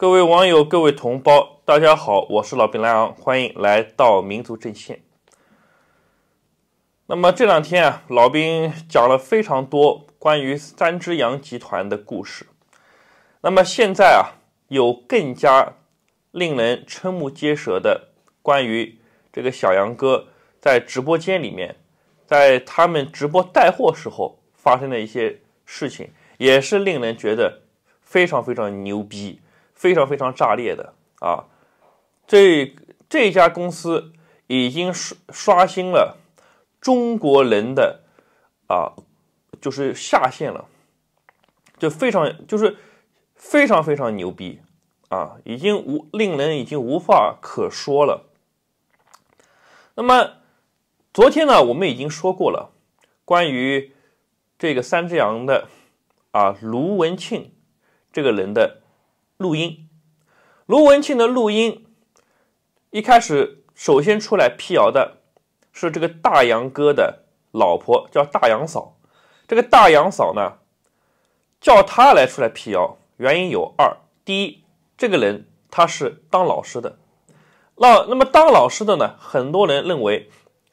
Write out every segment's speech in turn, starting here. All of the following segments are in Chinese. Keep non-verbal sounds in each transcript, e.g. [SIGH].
各位网友，各位同胞，大家好，我是老兵莱昂，欢迎来到民族阵线。那么这两天啊，老兵讲了非常多关于三只羊集团的故事。那么现在啊，有更加令人瞠目结舌的关于这个小杨哥在直播间里面，在他们直播带货时候发生的一些事情，也是令人觉得非常非常牛逼。非常非常炸裂的啊！这这家公司已经刷刷新了中国人的啊，就是下限了，就非常就是非常非常牛逼啊！已经无令人已经无话可说了。那么昨天呢，我们已经说过了关于这个三只羊的啊卢文庆这个人的。录音，卢文庆的录音一开始，首先出来辟谣的是这个大杨哥的老婆，叫大杨嫂。这个大杨嫂呢，叫他来出来辟谣，原因有二：第一，这个人他是当老师的，那那么当老师的呢，很多人认为，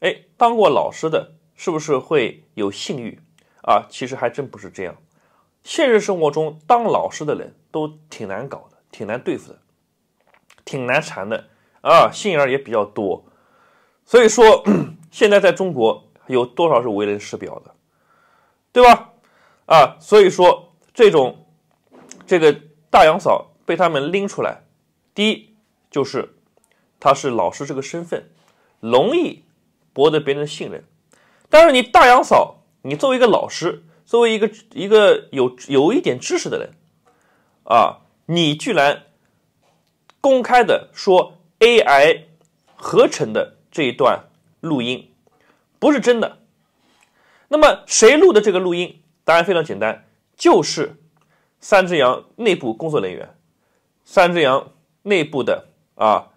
哎，当过老师的是不是会有性欲啊？其实还真不是这样。现实生活中，当老师的人都挺难搞的，挺难对付的，挺难缠的啊，心眼儿也比较多。所以说，现在在中国有多少是为人师表的，对吧？啊，所以说这种这个大杨嫂被他们拎出来，第一就是他是老师这个身份，容易博得别人的信任。但是你大杨嫂，你作为一个老师。作为一个一个有有一点知识的人，啊，你居然公开的说 AI 合成的这一段录音不是真的，那么谁录的这个录音？答案非常简单，就是三只羊内部工作人员，三只羊内部的啊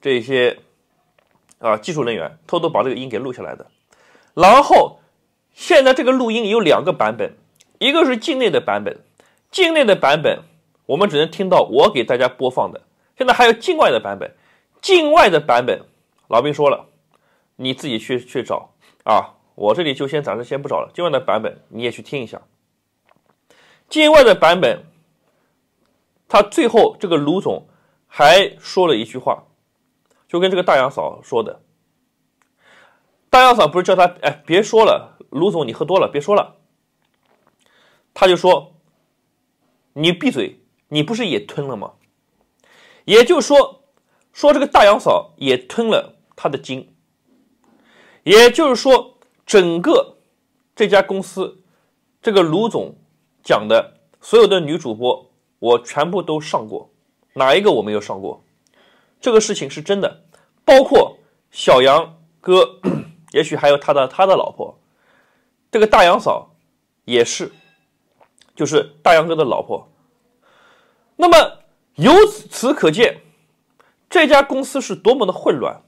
这些啊技术人员偷偷把这个音给录下来的，然后。现在这个录音有两个版本，一个是境内的版本，境内的版本我们只能听到我给大家播放的。现在还有境外的版本，境外的版本，老兵说了，你自己去去找啊。我这里就先暂时先不找了。境外的版本你也去听一下。境外的版本，他最后这个卢总还说了一句话，就跟这个大洋嫂说的，大洋嫂不是叫他哎别说了。卢总，你喝多了，别说了。他就说：“你闭嘴，你不是也吞了吗？”也就是说，说这个大杨嫂也吞了他的精。也就是说，整个这家公司，这个卢总讲的所有的女主播，我全部都上过，哪一个我没有上过？这个事情是真的，包括小杨哥，[COUGHS] 也许还有他的他的老婆。这个大杨嫂，也是，就是大杨哥的老婆。那么由此可见，这家公司是多么的混乱，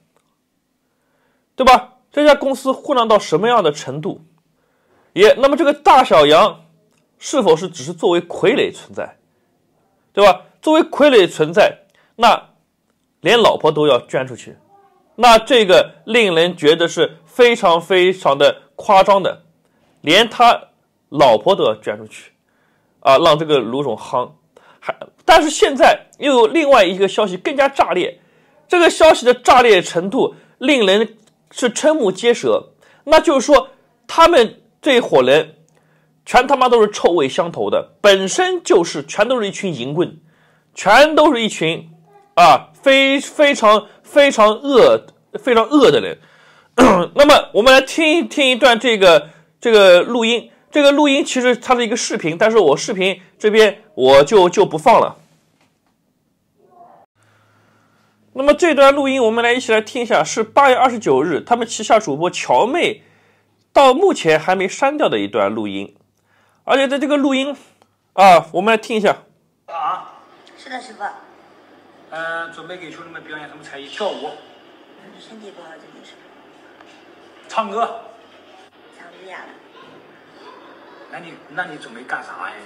对吧？这家公司混乱到什么样的程度？也那么这个大小杨，是否是只是作为傀儡存在，对吧？作为傀儡存在，那连老婆都要捐出去，那这个令人觉得是非常非常的夸张的。连他老婆都要捐出去，啊，让这个卢总夯，还但是现在又有另外一个消息更加炸裂，这个消息的炸裂程度令人是瞠目结舌。那就是说，他们这一伙人全他妈都是臭味相投的，本身就是全都是一群淫棍，全都是一群啊，非非常非常恶非常恶的人。[COUGHS] 那么我们来听一听一段这个。这个录音，这个录音其实它是一个视频，但是我视频这边我就就不放了。那么这段录音，我们来一起来听一下，是八月二十九日他们旗下主播乔妹到目前还没删掉的一段录音，而且在这个录音啊，我们来听一下。啊，是的，师傅。呃，准备给兄弟们表演什么才艺？跳舞？身体不好，就是唱歌。那你那你准备干啥呀？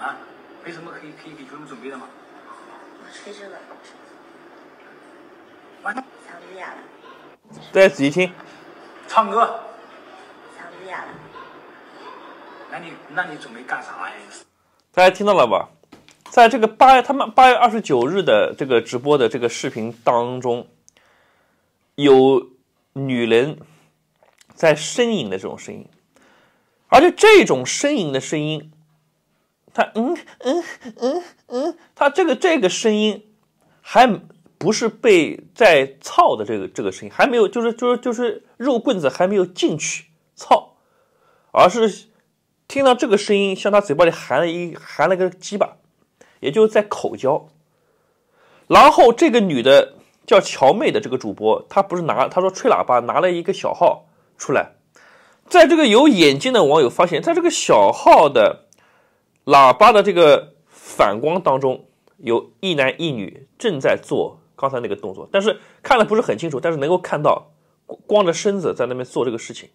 啊，没什么可以可以给观众准备的吗？吹这个。完了，嗓子哑了。再仔细听。唱歌。嗓子哑了。那你那你准备干啥呀？大家听到了吧？在这个八月，他们八月二十九日的这个直播的这个视频当中，有女人在呻吟的这种声音。而且这种呻吟的声音，他嗯嗯嗯嗯，他这个这个声音，还不是被在操的这个这个声音，还没有就是就是就是肉棍子还没有进去操，而是听到这个声音像他嘴巴里含了一含了个鸡巴，也就是在口交。然后这个女的叫乔妹的这个主播，她不是拿她说吹喇叭，拿了一个小号出来。在这个有眼睛的网友发现，在这个小号的喇叭的这个反光当中，有一男一女正在做刚才那个动作，但是看的不是很清楚，但是能够看到光着身子在那边做这个事情。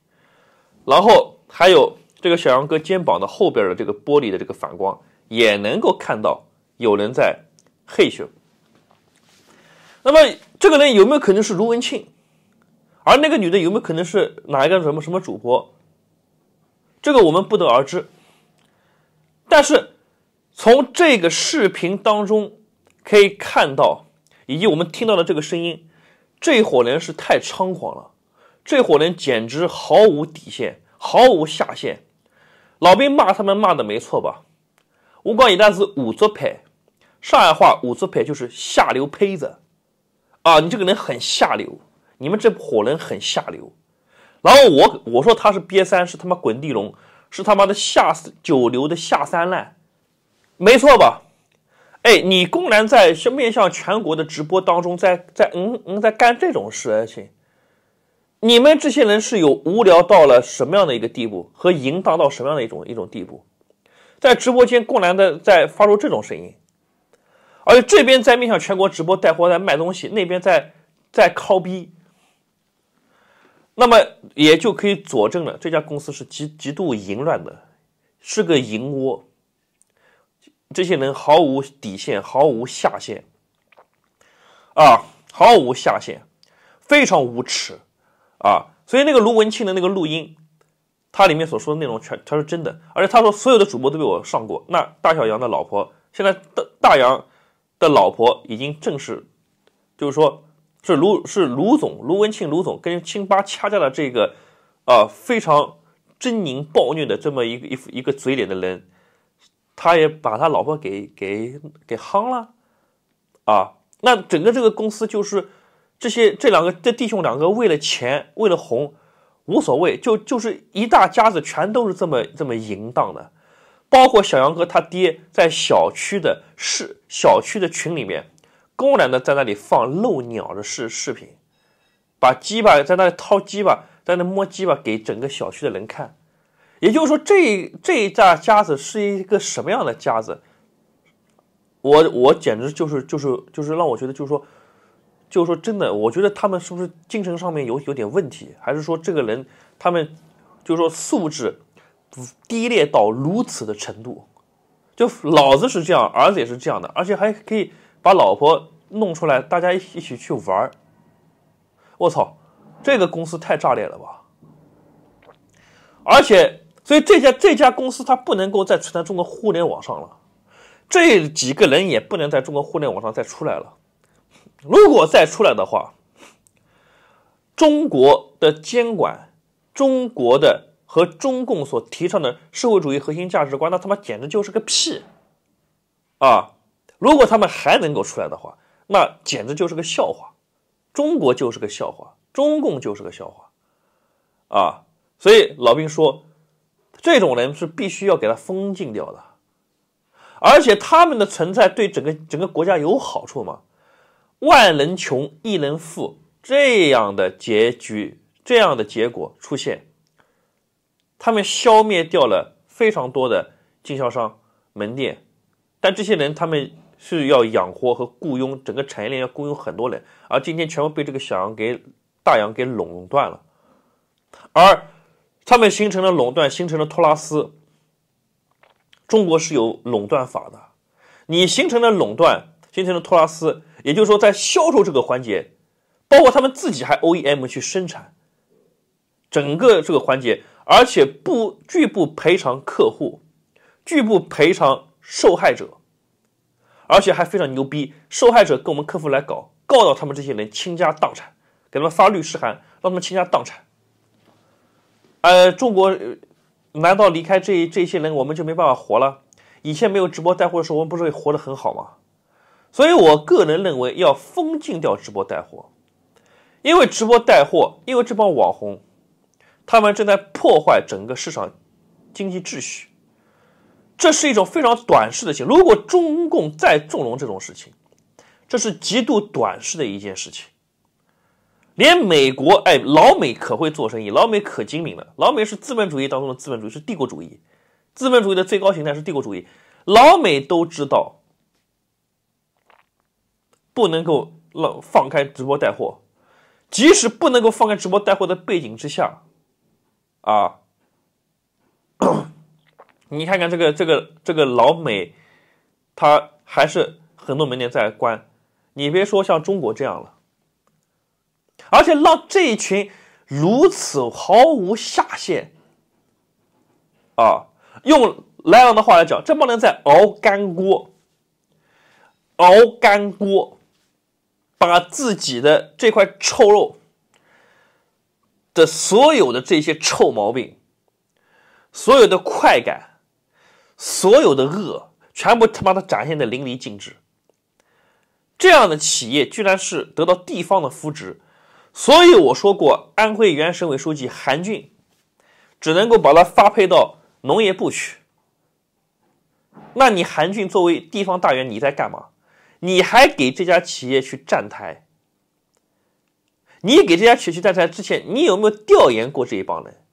然后还有这个小杨哥肩膀的后边的这个玻璃的这个反光，也能够看到有人在嘿咻。那么这个人有没有可能是卢文庆？而那个女的有没有可能是哪一个什么什么主播？这个我们不得而知。但是从这个视频当中可以看到，以及我们听到的这个声音，这伙人是太猖狂了，这伙人简直毫无底线，毫无下限。老兵骂他们骂的没错吧？无关，一旦是五作派，上海话五字派就是下流胚子啊！你这个人很下流。你们这伙人很下流，然后我我说他是瘪三是他妈滚地龙，是他妈的下九流的下三滥，没错吧？哎，你公然在面向全国的直播当中，在在嗯嗯在干这种事，情，你们这些人是有无聊到了什么样的一个地步和淫荡到什么样的一种一种地步，在直播间公然的在发出这种声音，而且这边在面向全国直播带货在卖东西，那边在在 copy。那么也就可以佐证了，这家公司是极极度淫乱的，是个淫窝。这些人毫无底线，毫无下限，啊，毫无下限，非常无耻，啊。所以那个卢文庆的那个录音，他里面所说的内容全他是真的，而且他说所有的主播都被我上过。那大小杨的老婆，现在大大杨的老婆已经正式，就是说。是卢是卢总卢文庆卢总跟清吧掐架的这个，啊非常狰狞暴虐的这么一个一副一个嘴脸的人，他也把他老婆给给给夯了，啊那整个这个公司就是这些这两个这弟兄两个为了钱为了红无所谓就就是一大家子全都是这么这么淫荡的，包括小杨哥他爹在小区的室小区的群里面。公然的在那里放漏鸟的视视频，把鸡巴在那里掏鸡巴，在那摸鸡巴给整个小区的人看。也就是说，这这一大家子是一个什么样的家子？我我简直就是就是就是让我觉得就是说，就是说真的，我觉得他们是不是精神上面有有点问题，还是说这个人他们就是说素质低劣到如此的程度？就老子是这样，儿子也是这样的，而且还可以。把老婆弄出来，大家一一起去玩儿。我操，这个公司太炸裂了吧！而且，所以这家这家公司它不能够再存在中国互联网上了，这几个人也不能在中国互联网上再出来了。如果再出来的话，中国的监管、中国的和中共所提倡的社会主义核心价值观，那他妈简直就是个屁啊！如果他们还能够出来的话，那简直就是个笑话，中国就是个笑话，中共就是个笑话，啊！所以老兵说，这种人是必须要给他封禁掉的，而且他们的存在对整个整个国家有好处吗？万能穷一能富这样的结局，这样的结果出现，他们消灭掉了非常多的经销商门店，但这些人他们。是要养活和雇佣整个产业链，要雇佣很多人，而今天全部被这个小羊给、大羊给垄断了，而他们形成了垄断，形成了托拉斯。中国是有垄断法的，你形成了垄断，形成了托拉斯，也就是说，在销售这个环节，包括他们自己还 OEM 去生产，整个这个环节，而且不拒不赔偿客户，拒不赔偿受害者。而且还非常牛逼，受害者跟我们客服来搞，告到他们这些人倾家荡产，给他们发律师函，让他们倾家荡产。呃，中国难道离开这这些人我们就没办法活了？以前没有直播带货的时候，我们不是活得很好吗？所以我个人认为要封禁掉直播带货，因为直播带货，因为这帮网红，他们正在破坏整个市场经济秩序。这是一种非常短视的事情。如果中共再纵容这种事情，这是极度短视的一件事情。连美国，哎，老美可会做生意，老美可精明了。老美是资本主义当中的资本主义，是帝国主义。资本主义的最高形态是帝国主义。老美都知道，不能够让放开直播带货。即使不能够放开直播带货的背景之下，啊。你看看这个这个这个老美，他还是很多门店在关，你别说像中国这样了，而且让这一群如此毫无下限，啊，用莱昂的话来讲，这帮人在熬干锅，熬干锅，把自己的这块臭肉的所有的这些臭毛病，所有的快感。所有的恶全部他妈的展现的淋漓尽致。这样的企业居然是得到地方的扶植，所以我说过，安徽原省委书记韩俊只能够把他发配到农业部去。那你韩俊作为地方大员，你在干嘛？你还给这家企业去站台？你给这家企业去站台之前，你有没有调研过这一帮人？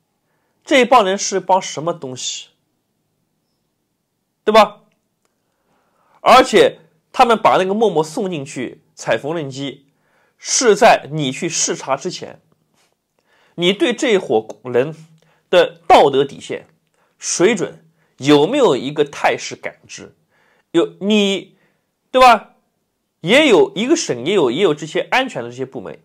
这一帮人是帮什么东西？对吧？而且他们把那个默默送进去踩缝纫机，是在你去视察之前。你对这伙人的道德底线水准有没有一个态势感知？有你对吧？也有一个省，也有也有这些安全的这些部门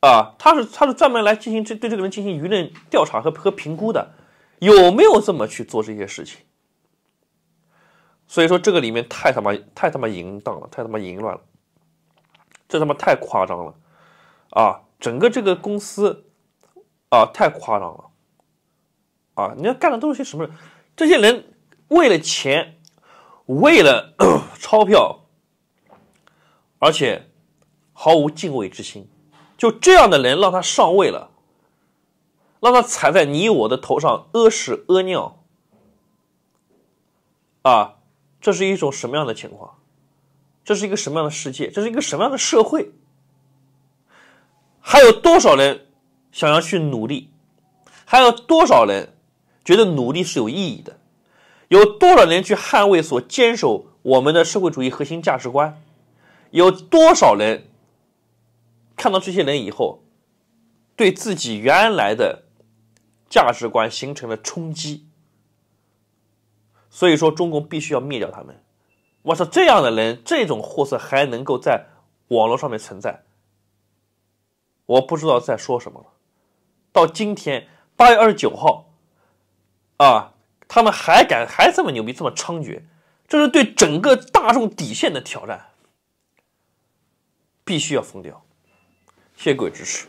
啊，他是他是专门来进行这对这个人进行舆论调查和和评估的，有没有这么去做这些事情？所以说这个里面太他妈太他妈淫荡了，太他妈淫乱了，这他妈太夸张了啊！整个这个公司啊，太夸张了啊！你要干的都是些什么？这些人为了钱，为了 [COUGHS] 钞票，而且毫无敬畏之心，就这样的人让他上位了，让他踩在你我的头上屙屎屙尿啊！这是一种什么样的情况？这是一个什么样的世界？这是一个什么样的社会？还有多少人想要去努力？还有多少人觉得努力是有意义的？有多少人去捍卫、所坚守我们的社会主义核心价值观？有多少人看到这些人以后，对自己原来的价值观形成了冲击？所以说，中共必须要灭掉他们。我操，这样的人，这种货色还能够在网络上面存在，我不知道在说什么了。到今天八月二十九号，啊，他们还敢还这么牛逼，这么猖獗，这是对整个大众底线的挑战，必须要封掉。谢谢各位支持。